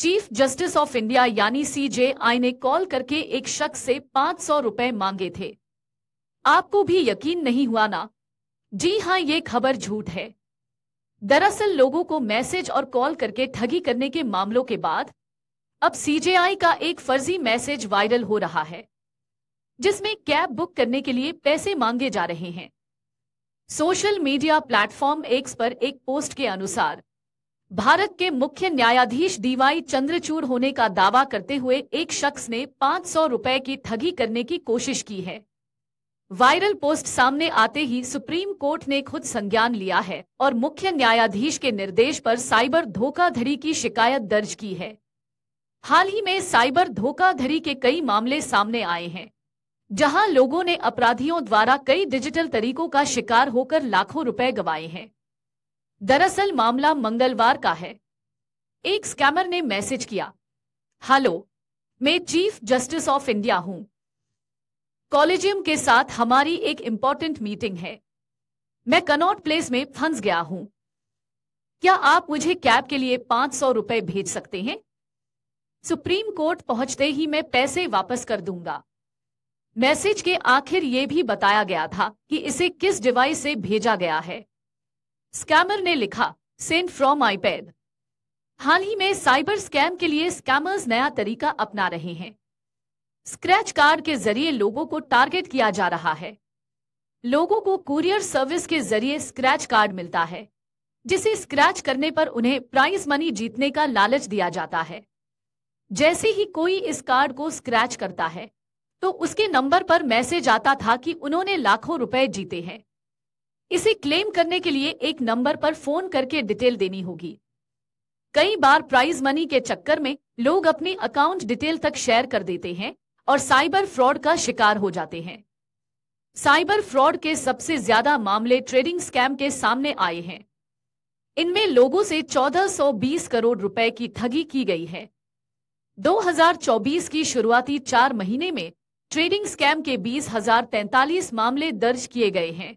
chief justice of India यानी CJI ने call करके एक शख्स से पांच सौ रुपए मांगे थे आपको भी यकीन नहीं हुआ ना जी हाँ ये खबर झूठ है दरअसल लोगों को मैसेज और कॉल करके ठगी करने के मामलों के बाद अब सीजेआई का एक फर्जी मैसेज वायरल हो रहा है जिसमें कैब बुक करने के लिए पैसे मांगे जा रहे हैं सोशल मीडिया प्लेटफॉर्म एक्स पर एक पोस्ट के अनुसार भारत के मुख्य न्यायाधीश डीवाई चंद्रचूड़ होने का दावा करते हुए एक शख्स ने पांच सौ रुपए की ठगी करने की कोशिश की है वायरल पोस्ट सामने आते ही सुप्रीम कोर्ट ने खुद संज्ञान लिया है और मुख्य न्यायाधीश के निर्देश पर साइबर धोखाधड़ी की शिकायत दर्ज की है हाल ही में साइबर धोखाधड़ी के कई मामले सामने आए हैं जहां लोगों ने अपराधियों द्वारा कई डिजिटल तरीकों का शिकार होकर लाखों रुपए गंवाए हैं दरअसल मामला मंगलवार का है एक स्कैमर ने मैसेज किया हेलो मैं चीफ जस्टिस ऑफ इंडिया हूं कॉलेजियम के साथ हमारी एक इम्पोर्टेंट मीटिंग है मैं कनॉट प्लेस में फंस गया हूं क्या आप मुझे कैब के लिए पांच सौ रुपए भेज सकते हैं सुप्रीम कोर्ट पहुंचते ही मैं पैसे वापस कर दूंगा मैसेज के आखिर ये भी बताया गया था कि इसे किस डिवाइस से भेजा गया है स्कैमर ने लिखा सेंड फ्रॉम आईपैड हाल ही में साइबर स्कैम के लिए स्कैमर्स नया तरीका अपना रहे हैं स्क्रैच कार्ड के जरिए लोगों को टारगेट किया जा रहा है लोगों को कुरियर सर्विस के जरिए स्क्रैच कार्ड मिलता है जिसे स्क्रैच करने पर उन्हें प्राइज मनी जीतने का लालच दिया जाता है जैसे ही कोई इस कार्ड को स्क्रैच करता है तो उसके नंबर पर मैसेज आता था कि उन्होंने लाखों रुपए जीते हैं इसे क्लेम करने के लिए एक नंबर पर फोन करके डिटेल देनी होगी कई बार प्राइज मनी के चक्कर में लोग अपनी अकाउंट डिटेल तक शेयर कर देते हैं और साइबर फ्रॉड का शिकार हो जाते हैं साइबर फ्रॉड के सबसे ज्यादा मामले ट्रेडिंग स्कैम के सामने आए हैं इनमें लोगों से 1420 करोड़ रुपए की ठगी की गई है 2024 की शुरुआती चार महीने में ट्रेडिंग स्कैम के बीस मामले दर्ज किए गए हैं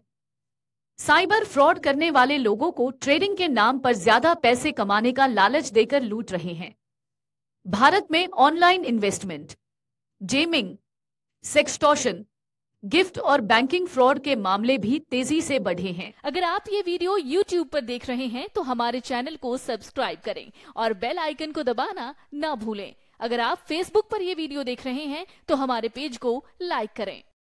साइबर फ्रॉड करने वाले लोगों को ट्रेडिंग के नाम पर ज्यादा पैसे कमाने का लालच देकर लूट रहे हैं भारत में online investment gaming sextortion gift और बैंकिंग फ्रॉड के मामले भी तेजी से बढ़े हैं अगर आप ये वीडियो YouTube पर देख रहे हैं तो हमारे चैनल को सब्सक्राइब करें और बेल आइकन को दबाना ना भूलें अगर आप Facebook पर ये वीडियो देख रहे हैं तो हमारे पेज को लाइक करें